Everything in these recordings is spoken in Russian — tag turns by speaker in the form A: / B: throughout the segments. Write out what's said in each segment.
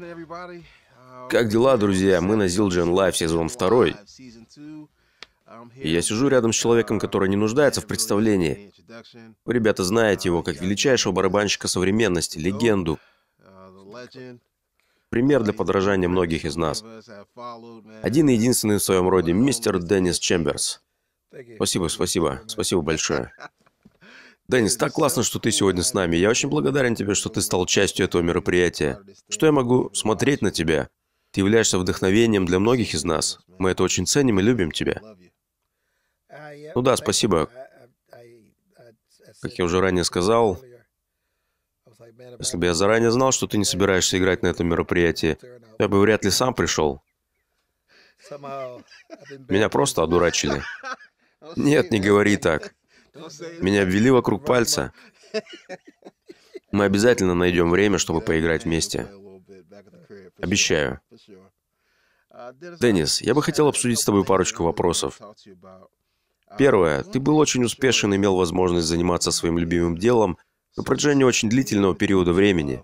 A: Uh, как дела, друзья? Мы на Зилджен Лайв сезон 2. И я сижу рядом с человеком, uh, который не нуждается в представлении. Вы, ребята, знаете uh, его как величайшего барабанщика современности, легенду. Пример для подражания многих из нас. Один и единственный в своем роде, мистер Деннис Чемберс. Спасибо, спасибо, спасибо большое. Деннис, так классно, что ты сегодня с нами. Я очень благодарен тебе, что ты стал частью этого мероприятия. Что я могу смотреть на тебя? Ты являешься вдохновением для многих из нас. Мы это очень ценим и любим тебя. Ну да, спасибо. Как я уже ранее сказал, если бы я заранее знал, что ты не собираешься играть на этом мероприятии, я бы вряд ли сам пришел. Меня просто одурачили. Нет, не говори так. Меня обвели вокруг пальца. Мы обязательно найдем время, чтобы поиграть вместе. Обещаю. Деннис, я бы хотел обсудить с тобой парочку вопросов. Первое. Ты был очень успешен, и имел возможность заниматься своим любимым делом на протяжении очень длительного периода времени.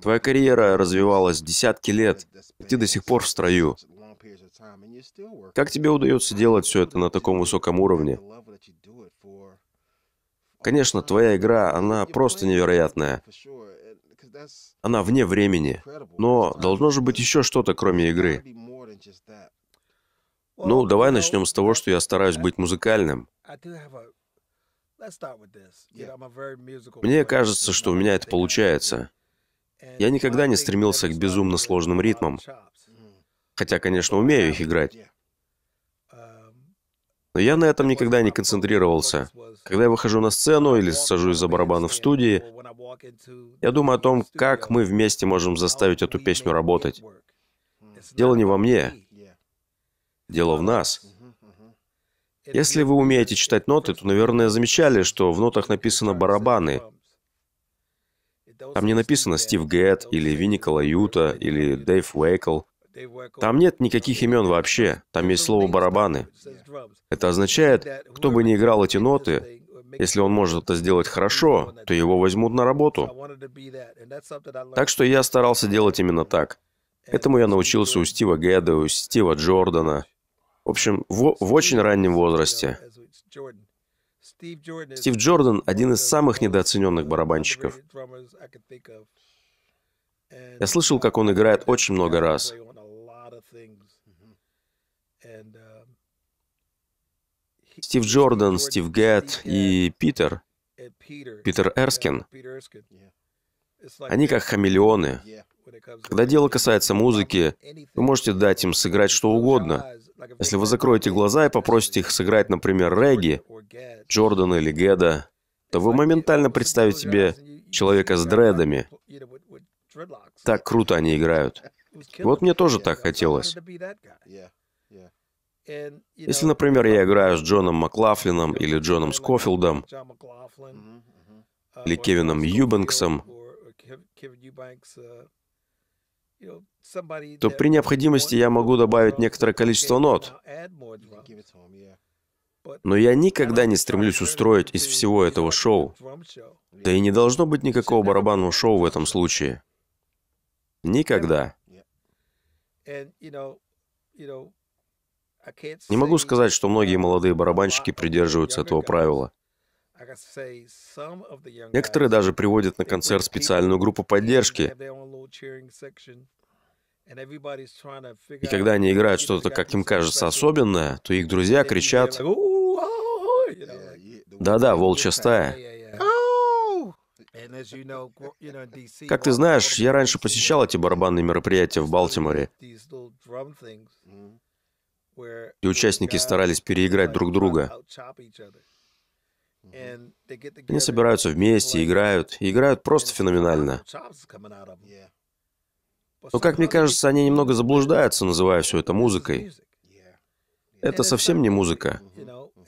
A: Твоя карьера развивалась десятки лет, и ты до сих пор в строю. Как тебе удается делать все это на таком высоком уровне? Конечно, твоя игра, она просто невероятная. Она вне времени. Но должно же быть еще что-то, кроме игры. Ну, давай начнем с того, что я стараюсь быть музыкальным. Мне кажется, что у меня это получается. Я никогда не стремился к безумно сложным ритмам, хотя, конечно, умею их играть. Но я на этом никогда не концентрировался. Когда я выхожу на сцену или сажусь за барабаны в студии, я думаю о том, как мы вместе можем заставить эту песню работать. Дело не во мне. Дело в нас. Если вы умеете читать ноты, то, наверное, замечали, что в нотах написано «барабаны», там не написано Стив Гетт или Винникола Юта или Дэйв Уэйкл. Там нет никаких имен вообще, там есть слово «барабаны». Это означает, кто бы ни играл эти ноты, если он может это сделать хорошо, то его возьмут на работу. Так что я старался делать именно так. Этому я научился у Стива Геда, у Стива Джордана. В общем, в, в очень раннем возрасте. Стив Джордан — один из самых недооцененных барабанщиков. Я слышал, как он uh, играет очень много раз. Mm-hmm. Um, Стив Джордан, Стив Гетт и Питер, Питер Эрскин, они как хамелеоны. Когда дело касается музыки, вы можете дать им сыграть что угодно, если вы закроете глаза и попросите их сыграть, например, регги, Джордана или Геда, то вы моментально представите себе человека с дредами. Так круто они играют. Вот мне тоже так хотелось. Если, например, я играю с Джоном Маклафлином или Джоном Скофилдом, или Кевином Юбенксом, то при необходимости я могу добавить некоторое количество нот. Но я никогда не стремлюсь устроить из всего этого шоу. Да и не должно быть никакого барабанного шоу в этом случае. Никогда. Не могу сказать, что многие молодые барабанщики придерживаются этого правила. Некоторые даже приводят на концерт специальную группу поддержки. И когда они играют что-то, как им кажется, особенное, то их друзья кричат «Да-да, волчья стая». Как ты знаешь, я раньше посещал эти барабанные мероприятия в Балтиморе.
B: Mm-hmm.
A: И участники старались переиграть друг друга. Они собираются вместе, играют, и играют просто феноменально. Но, ну, как мне кажется, они немного заблуждаются, называя все это музыкой. Это совсем не музыка.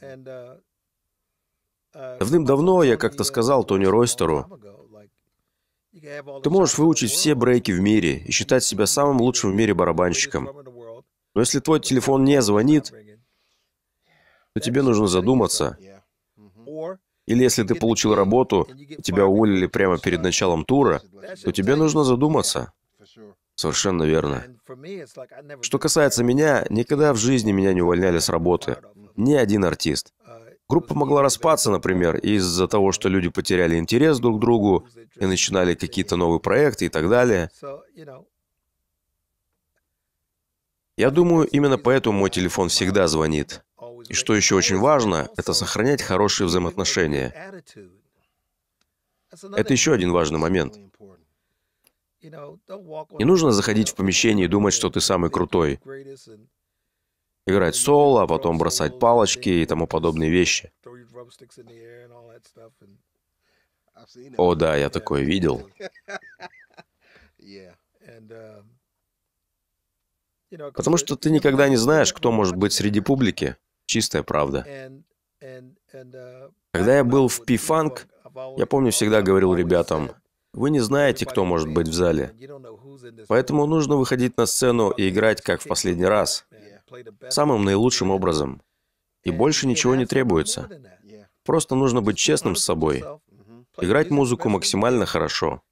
B: Uh,
A: uh, Давным-давно я как-то сказал uh, Тони Ройстеру, ты можешь выучить все брейки в мире и считать себя самым лучшим в мире барабанщиком. Но если твой телефон не звонит, то тебе нужно задуматься, или если ты получил работу, тебя уволили прямо перед началом тура, то тебе нужно задуматься. Совершенно верно. Что касается меня, никогда в жизни меня не увольняли с работы. Ни один артист. Uh, Группа могла распаться, например, из-за того, что люди потеряли интерес друг к другу и начинали какие-то новые проекты и так далее. Я думаю, именно поэтому мой телефон всегда звонит. И что еще очень важно, это сохранять хорошие взаимоотношения. Это еще один важный момент. Не нужно заходить в помещение и думать, что ты самый крутой. Играть соло, а потом бросать палочки и тому подобные вещи. О да, я такое видел. Потому что ты никогда не знаешь, кто может быть среди публики. Чистая правда. Uh, Когда я был в Пифанк, я помню, всегда говорил ребятам, вы не знаете, кто может быть в зале. Поэтому нужно выходить на сцену и играть как в последний раз, самым наилучшим образом. И больше ничего не требуется. Просто нужно быть честным с собой, mm-hmm. играть музыку максимально хорошо.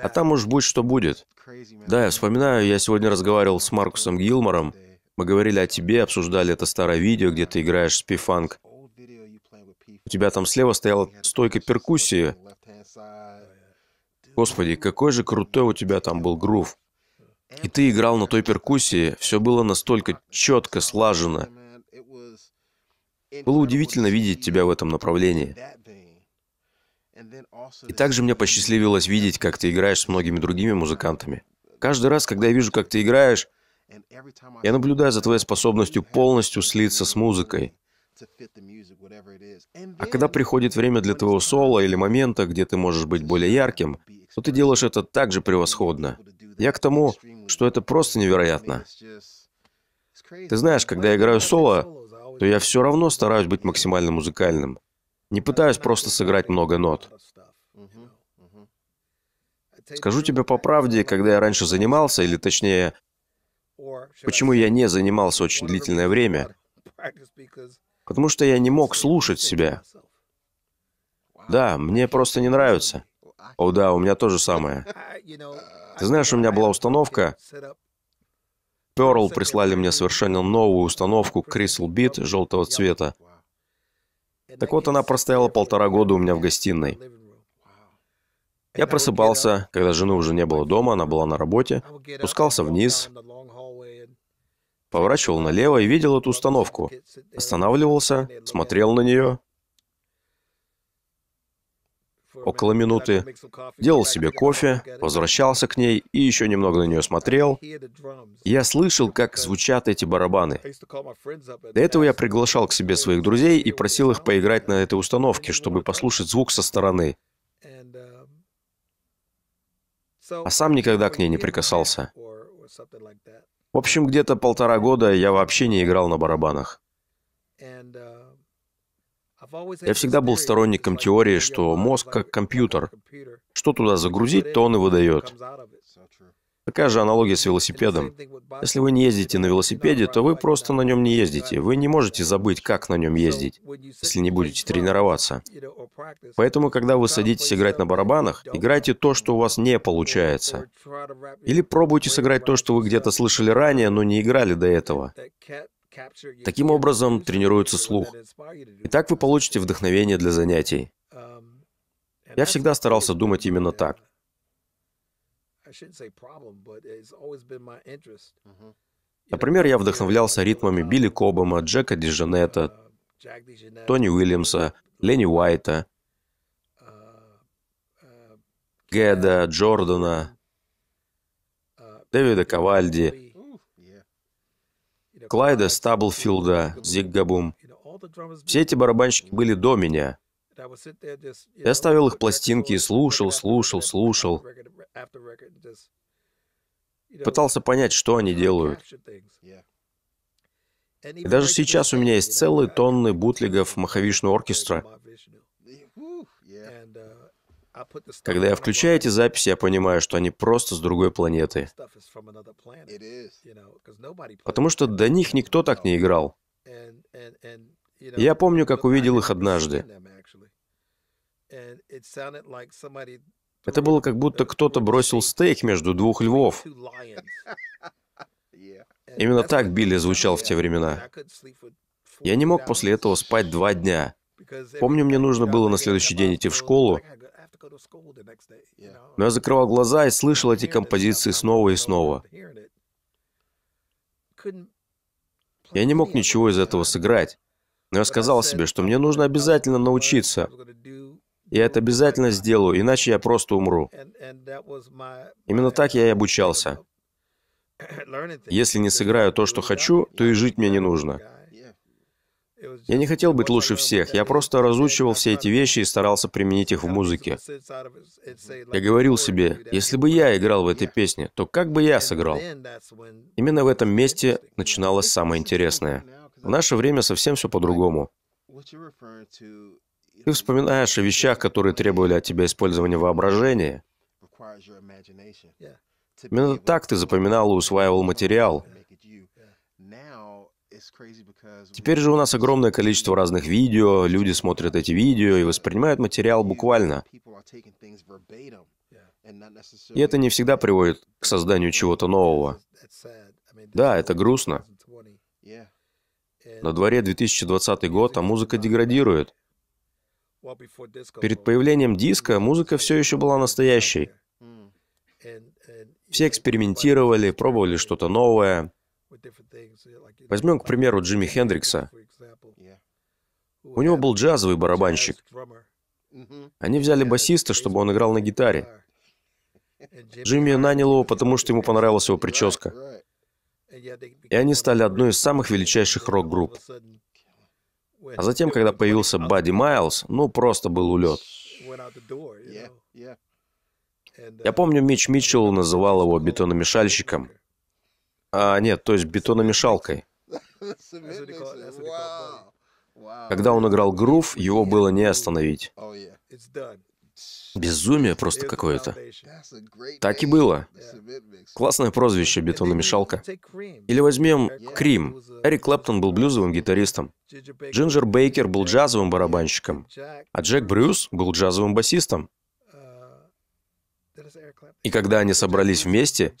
A: А там уж будь что будет. Да, я вспоминаю, я сегодня разговаривал с Маркусом Гилмором, мы говорили о тебе, обсуждали это старое видео, где ты играешь с спифанк. У тебя там слева стояла стойка перкуссии. Господи, какой же крутой у тебя там был грув. И ты играл на той перкуссии, все было настолько четко, слажено. Было удивительно видеть тебя в этом направлении. И также мне посчастливилось видеть, как ты играешь с многими другими музыкантами. Каждый раз, когда я вижу, как ты играешь, я наблюдаю за твоей способностью полностью слиться с музыкой. А когда приходит время для твоего соло или момента, где ты можешь быть более ярким, то ты делаешь это так же превосходно. Я к тому, что это просто невероятно. Ты знаешь, когда я играю соло, то я все равно стараюсь быть максимально музыкальным. Не пытаюсь просто сыграть много нот. Скажу тебе по правде, когда я раньше занимался, или точнее, Почему я не занимался очень длительное время? Потому что я не мог слушать себя. Да, мне просто не нравится. О да, у меня то же самое. Ты знаешь, у меня была установка. Перл прислали мне совершенно новую установку Crystal Beat желтого цвета. Так вот, она простояла полтора года у меня в гостиной. Я просыпался, когда жены уже не было дома, она была на работе, спускался вниз, Поворачивал налево и видел эту установку. Останавливался, смотрел на нее. Около минуты. Делал себе кофе, возвращался к ней и еще немного на нее смотрел. Я слышал, как звучат эти барабаны. До этого я приглашал к себе своих друзей и просил их поиграть на этой установке, чтобы послушать звук со стороны. А сам никогда к ней не прикасался. В общем, где-то полтора года я вообще не играл на барабанах. Uh, я всегда был сторонником теории, что мозг как компьютер. Что туда загрузить, то он и выдает. Такая же аналогия с велосипедом. Если вы не ездите на велосипеде, то вы просто на нем не ездите. Вы не можете забыть, как на нем ездить, если не будете тренироваться. Поэтому, когда вы садитесь играть на барабанах, играйте то, что у вас не получается. Или пробуйте сыграть то, что вы где-то слышали ранее, но не играли до этого. Таким образом тренируется слух. И так вы получите вдохновение для занятий. Я всегда старался думать именно так. Например, я вдохновлялся ритмами uh, Билли Кобома, Джека Дижанета, uh, Тони Уильямса, uh, Ленни Уайта, Геда, Джордана, Дэвида Кавальди, Клайда Стаблфилда, Зиггабум. Все эти барабанщики были до меня. Я ставил их пластинки и слушал, слушал, слушал. Пытался понять, что они делают. И даже сейчас у меня есть целые тонны бутлигов Махавишну Оркестра. Uh, Когда я включаю эти записи, я понимаю, что они просто с другой планеты. Потому что до них никто так не играл. Я помню, как увидел их однажды. Это было как будто кто-то бросил стейк между двух львов. Именно так Билли звучал в те времена. Я не мог после этого спать два дня. Помню, мне нужно было на следующий день идти в школу, но я закрывал глаза и слышал эти композиции снова и снова. Я не мог ничего из этого сыграть, но я сказал себе, что мне нужно обязательно научиться. Я это обязательно сделаю, иначе я просто умру. Именно так я и обучался. Если не сыграю то, что хочу, то и жить мне не нужно. Я не хотел быть лучше всех, я просто разучивал все эти вещи и старался применить их в музыке. Я говорил себе, если бы я играл в этой песне, то как бы я сыграл? Именно в этом месте начиналось самое интересное. В наше время совсем все по-другому. И вспоминаешь о вещах, которые требовали от тебя использования воображения. Именно так ты запоминал и усваивал материал. Теперь же у нас огромное количество разных видео, люди смотрят эти видео и воспринимают материал буквально. И это не всегда приводит к созданию чего-то нового. Да, это грустно. На дворе 2020 год, а музыка деградирует. Перед появлением диска музыка все еще была настоящей. Все экспериментировали, пробовали что-то новое. Возьмем, к примеру, Джимми Хендрикса. У него был джазовый барабанщик. Они взяли басиста, чтобы он играл на гитаре. Джимми нанял его, потому что ему понравилась его прическа. И они стали одной из самых величайших рок-групп. А затем, когда появился Бадди Майлз, ну, просто был улет. Я помню, Мич Митчелл называл его бетономешальщиком. А, нет, то есть бетономешалкой. Когда он играл грув, его было не остановить. Безумие просто какое-то. Так и было. Классное прозвище «Бетономешалка». Или возьмем Крим. Эрик Клэптон был блюзовым гитаристом. Джинджер Бейкер был джазовым барабанщиком. А Джек Брюс был джазовым басистом. Uh, и когда они собрались вместе,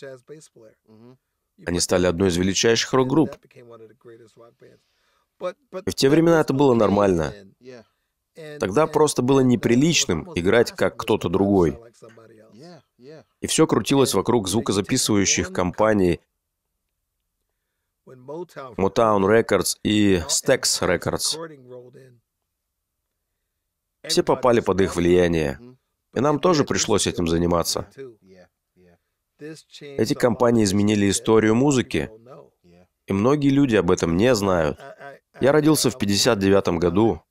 A: они стали одной из величайших рок-групп. И в те времена это было нормально. Тогда просто было неприличным играть как кто-то другой. И все крутилось вокруг звукозаписывающих компаний Motown Records и Stax Records. Все попали под их влияние. И нам тоже пришлось этим заниматься. Эти компании изменили историю музыки, и многие люди об этом не знают. Я родился в 1959 году,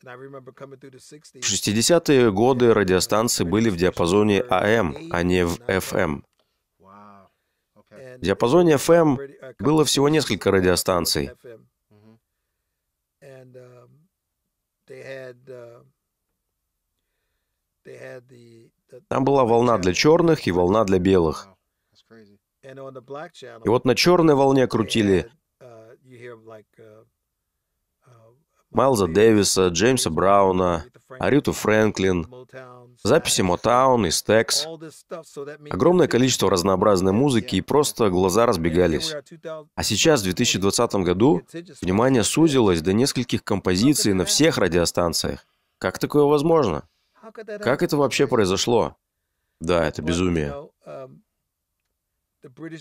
B: в 60-е
A: годы радиостанции были а а в диапазоне АМ, а не в ФМ. В диапазоне ФМ было всего несколько радиостанций. Mm-hmm.
B: Um, uh,
A: Там была волна для черных и волна для белых.
B: И вот
A: на черной волне крутили uh, Майлза Дэвиса, Джеймса Брауна, Ариту Фрэнклин, записи Мотаун и Стекс. Огромное количество разнообразной музыки, и просто глаза разбегались. А сейчас, в 2020 году, внимание сузилось до нескольких композиций на всех радиостанциях. Как такое возможно? Как это вообще произошло? Да, это безумие.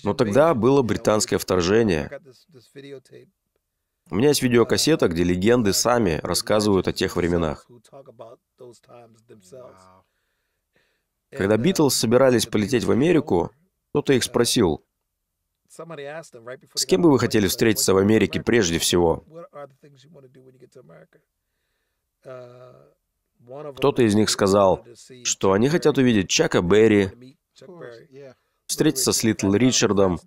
A: Но тогда было британское вторжение. У меня есть видеокассета, где легенды сами рассказывают о тех временах. Когда Битлз uh, собирались полететь в Америку, кто-то их спросил,
B: с
A: кем бы вы хотели встретиться в Америке прежде всего?
B: Uh, кто-то из них сказал,
A: что они хотят увидеть Чака Берри, встретиться с Литл Ричардом,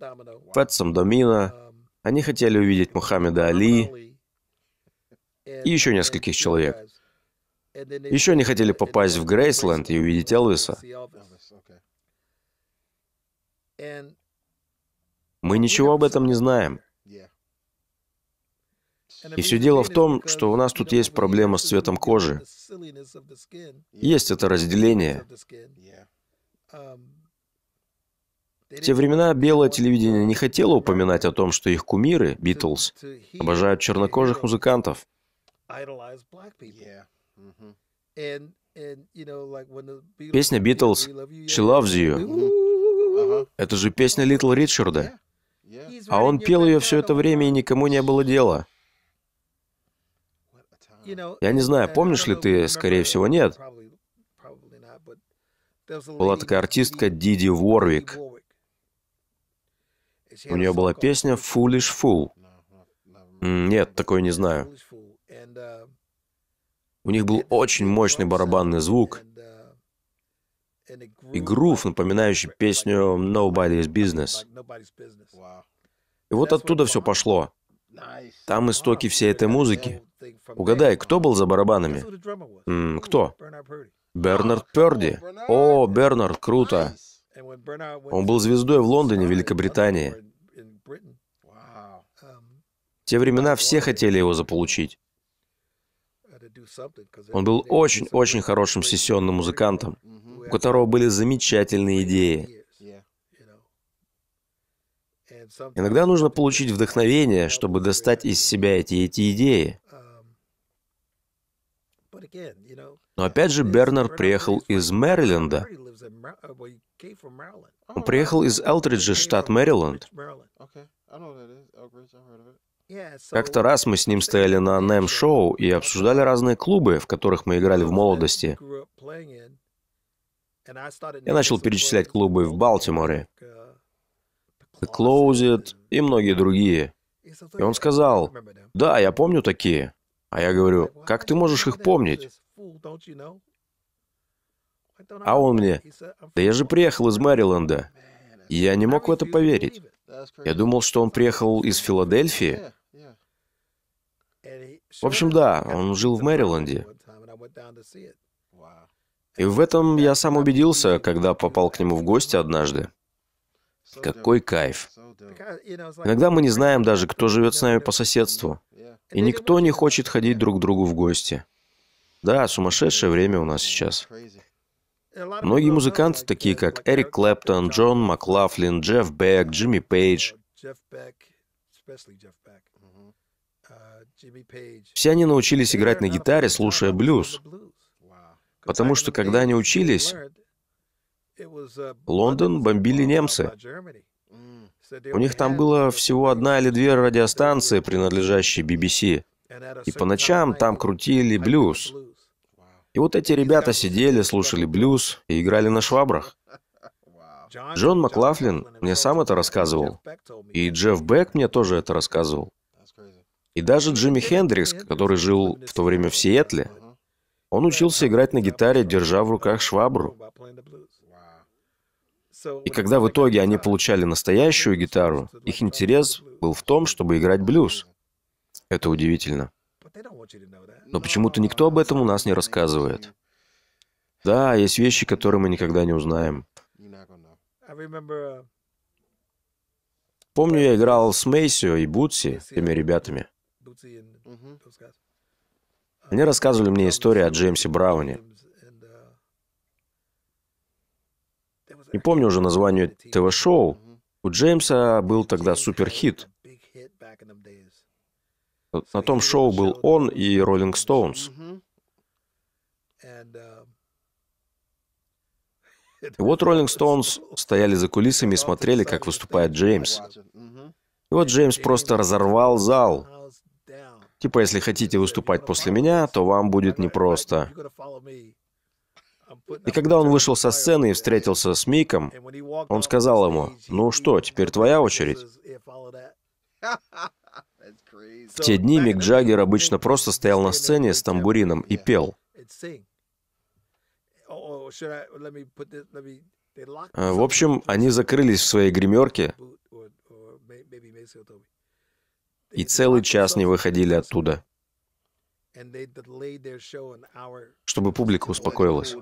A: Фэтсом Домино, uh, они хотели увидеть Мухаммеда Али и еще нескольких человек. Еще они хотели попасть в Грейсленд и увидеть Элвиса. Мы ничего об этом не знаем. И все дело в том, что у нас тут есть проблема с цветом кожи. Есть это разделение. В те времена белое телевидение не хотело упоминать о том, что их кумиры, Битлз, обожают чернокожих музыкантов. Песня Битлз «She Loves You» — это же песня Литл Ричарда. А он пел ее все это время, и никому не было дела. Я не знаю, помнишь ли ты, скорее всего, нет. Была такая артистка Диди Ворвик. У нее была песня «Foolish Fool». Нет, такое не знаю. У них был очень мощный барабанный звук и грув, напоминающий песню «Nobody's Business». И вот оттуда все пошло. Там истоки всей этой музыки. Угадай, кто был за барабанами? М кто? Бернард Перди. О, Бернард, круто. Он был звездой в Лондоне, Великобритании. В um, те времена все хотели его заполучить. Он был очень-очень хорошим сессионным музыкантом, mm-hmm. у которого были замечательные идеи. Иногда нужно получить вдохновение, чтобы достать из себя эти, эти идеи. Um, Но опять же, Бернард приехал из Мэриленда,
B: он uh, приехал из Элтриджа, штат Мэриленд.
A: Как-то раз мы с ним стояли на NEM-шоу и обсуждали разные клубы, в которых мы играли в молодости.
B: Я начал
A: перечислять клубы в Балтиморе, uh, The Closet и многие другие. И он сказал, «Да, я помню такие». А я говорю, «Как ты можешь их помнить?» А он мне, да я же приехал из Мэриленда. я не мог в это поверить. Я думал, что он приехал из Филадельфии. В общем, да, он жил в Мэриленде. И в этом я сам убедился, когда попал к нему в гости однажды. Какой кайф. Иногда мы не знаем даже, кто живет с нами по соседству. И никто не хочет ходить друг к другу в гости. Да, сумасшедшее время у нас сейчас. Многие музыканты, такие как Эрик Клэптон, Джон Маклафлин, Джефф Бек, Джимми Пейдж, все они научились играть на гитаре, слушая блюз. Потому что, когда они учились, Лондон бомбили немцы. У них там было всего одна или две радиостанции, принадлежащие BBC. И по ночам там крутили блюз. И вот эти ребята сидели, слушали блюз и играли на швабрах. Джон Маклафлин мне сам это рассказывал. И Джефф Бек мне тоже это рассказывал. И даже Джимми Хендрикс, который жил в то время в Сиэтле, он учился играть на гитаре, держа в руках швабру. И когда в итоге они получали настоящую гитару, их интерес был в том, чтобы играть блюз. Это удивительно но почему-то никто об этом у нас не рассказывает. Да, есть вещи, которые мы никогда не узнаем. Помню, я играл с Мейсио и Бутси, теми ребятами. Они рассказывали мне историю о Джеймсе Брауне. Не помню уже название ТВ-шоу. У Джеймса был тогда суперхит — на том шоу был он и Роллинг Стоунс. И вот Роллинг Стоунс стояли за кулисами и смотрели, как выступает Джеймс. И вот Джеймс просто разорвал зал. Типа, если хотите выступать после меня, то вам будет непросто. И когда он вышел со сцены и встретился с Миком, он сказал ему, «Ну что, теперь твоя очередь». В те дни Мик Джаггер обычно просто стоял на сцене с тамбурином и пел. А, в общем, они закрылись в своей гримерке и целый час не выходили оттуда, чтобы публика успокоилась.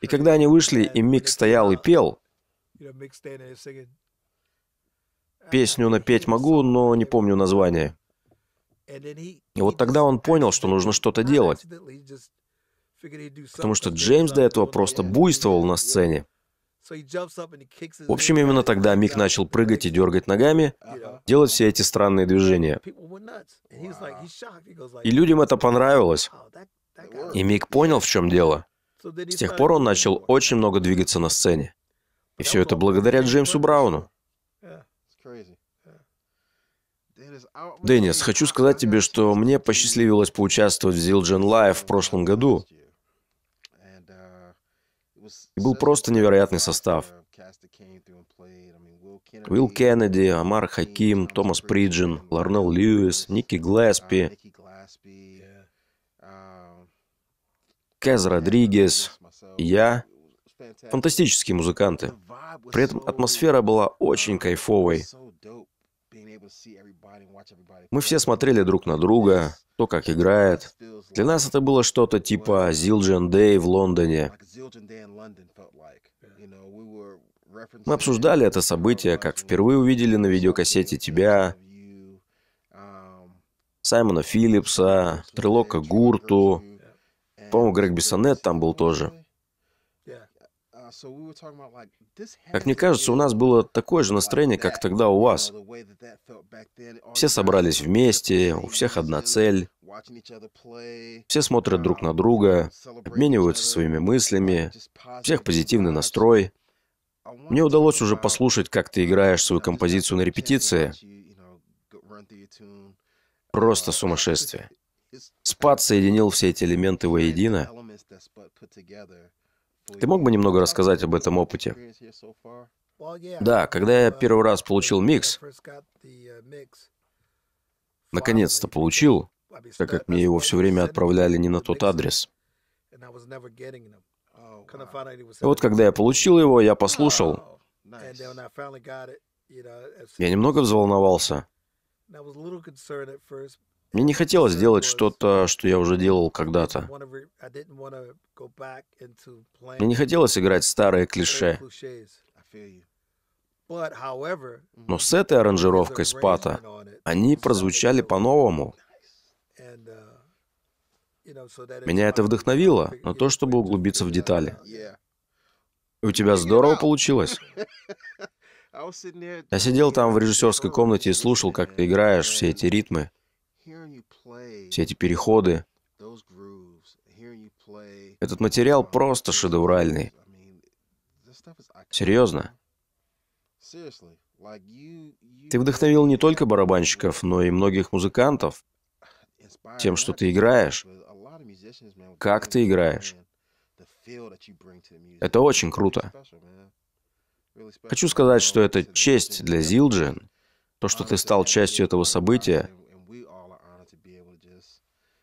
A: И когда они вышли, и Мик стоял и пел, Песню напеть могу, но не помню название. И вот тогда он понял, что нужно что-то делать. Потому что Джеймс до этого просто буйствовал на сцене.
B: В общем, именно тогда Мик начал
A: прыгать и дергать ногами, делать все эти странные движения. И людям это понравилось. И Мик понял, в чем дело. С тех пор он начал очень много двигаться на сцене. И все это благодаря Джеймсу Брауну. Деннис, хочу сказать тебе, что мне посчастливилось поучаствовать в Zildjian Live в прошлом году. И был просто невероятный состав. Уилл Кеннеди, Амар Хаким, Томас Приджин, Ларнелл Льюис, Ники Глэспи, Кэз Родригес я. Фантастические музыканты. При этом атмосфера была очень кайфовой. Мы все смотрели друг на друга, то, как играет. Для нас это было что-то типа Зилджен Дэй в Лондоне. Мы обсуждали это событие, как впервые увидели на видеокассете тебя, um, Саймона Филлипса, Трилока Гурту. По-моему, Грег Бессонет там был тоже. Как мне кажется, у нас было такое же настроение, как тогда у вас. Все собрались вместе, у всех одна цель. Все смотрят друг um, на друга, обмениваются своими мыслями, um, у всех позитивный настрой. Мне удалось уже послушать, как ты играешь свою композицию на репетиции. Просто um, сумасшествие. Спад соединил все эти элементы воедино. Ты мог бы немного рассказать об этом опыте? Да, когда я первый раз получил микс, наконец-то получил, так как мне его все время отправляли не на тот адрес.
B: И вот
A: когда я получил его, я послушал. Я немного взволновался. Мне не хотелось делать что-то, что я уже делал когда-то. Мне не хотелось играть старые клише.
B: Но
A: с этой аранжировкой спата они прозвучали по-новому. Меня это вдохновило на то, чтобы углубиться в детали. У тебя здорово получилось.
B: Я
A: сидел там в режиссерской комнате и слушал, как ты играешь все эти ритмы. Все эти переходы. Этот материал просто шедевральный. Серьезно. Ты вдохновил не только барабанщиков, но и многих музыкантов тем, что ты играешь, как ты играешь. Это очень круто. Хочу сказать, что это честь для Зилджин, то, что ты стал частью этого события,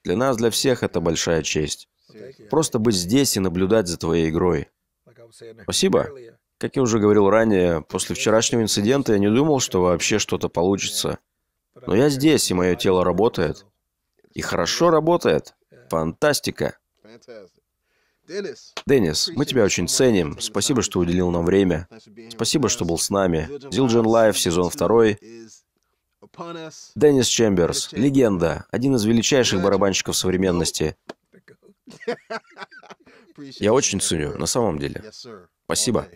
A: для нас, для всех это большая честь. Просто быть здесь и наблюдать за твоей игрой. Спасибо. Как я уже говорил ранее, после вчерашнего инцидента я не думал, что вообще что-то получится. Но я здесь, и мое тело работает. И хорошо работает. Фантастика. Деннис, мы тебя очень ценим. Спасибо, что уделил нам время. Спасибо, что был с нами. Зилджин Лайв, сезон второй. Деннис Чемберс, легенда, один из величайших барабанщиков современности. Я очень ценю, на самом деле. Спасибо.